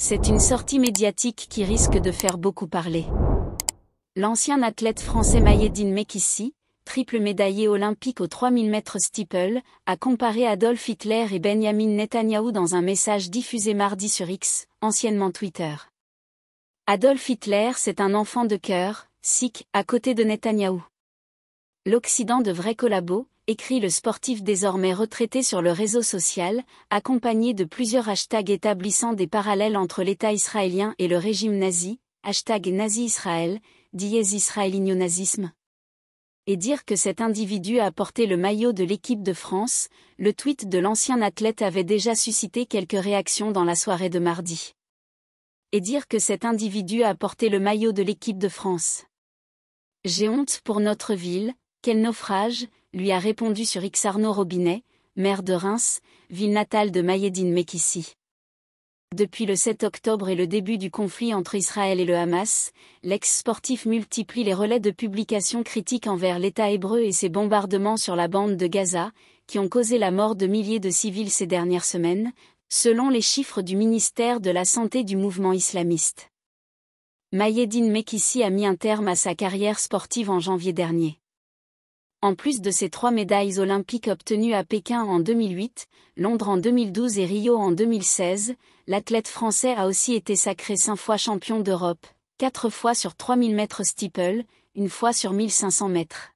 C'est une sortie médiatique qui risque de faire beaucoup parler. L'ancien athlète français Maïedine Mekissi, triple médaillé olympique aux 3000 mètres steeple, a comparé Adolf Hitler et Benjamin Netanyahu dans un message diffusé mardi sur X, anciennement Twitter. Adolf Hitler c'est un enfant de cœur, sikh, à côté de Netanyahou. L'Occident de vrais collabos, écrit le sportif désormais retraité sur le réseau social, accompagné de plusieurs hashtags établissant des parallèles entre l'État israélien et le régime nazi, hashtag nazi Israël, dies israélino nazisme Et dire que cet individu a porté le maillot de l'équipe de France, le tweet de l'ancien athlète avait déjà suscité quelques réactions dans la soirée de mardi. Et dire que cet individu a porté le maillot de l'équipe de France. J'ai honte pour notre ville, quel naufrage lui a répondu sur Ixarno Robinet, maire de Reims, ville natale de Mayedine Mekissi. Depuis le 7 octobre et le début du conflit entre Israël et le Hamas, l'ex-sportif multiplie les relais de publications critiques envers l'État hébreu et ses bombardements sur la bande de Gaza, qui ont causé la mort de milliers de civils ces dernières semaines, selon les chiffres du ministère de la Santé du mouvement islamiste. Mayedine Mekissi a mis un terme à sa carrière sportive en janvier dernier. En plus de ses trois médailles olympiques obtenues à Pékin en 2008, Londres en 2012 et Rio en 2016, l'athlète français a aussi été sacré cinq fois champion d'Europe, quatre fois sur 3000 mètres steeple, une fois sur 1500 mètres.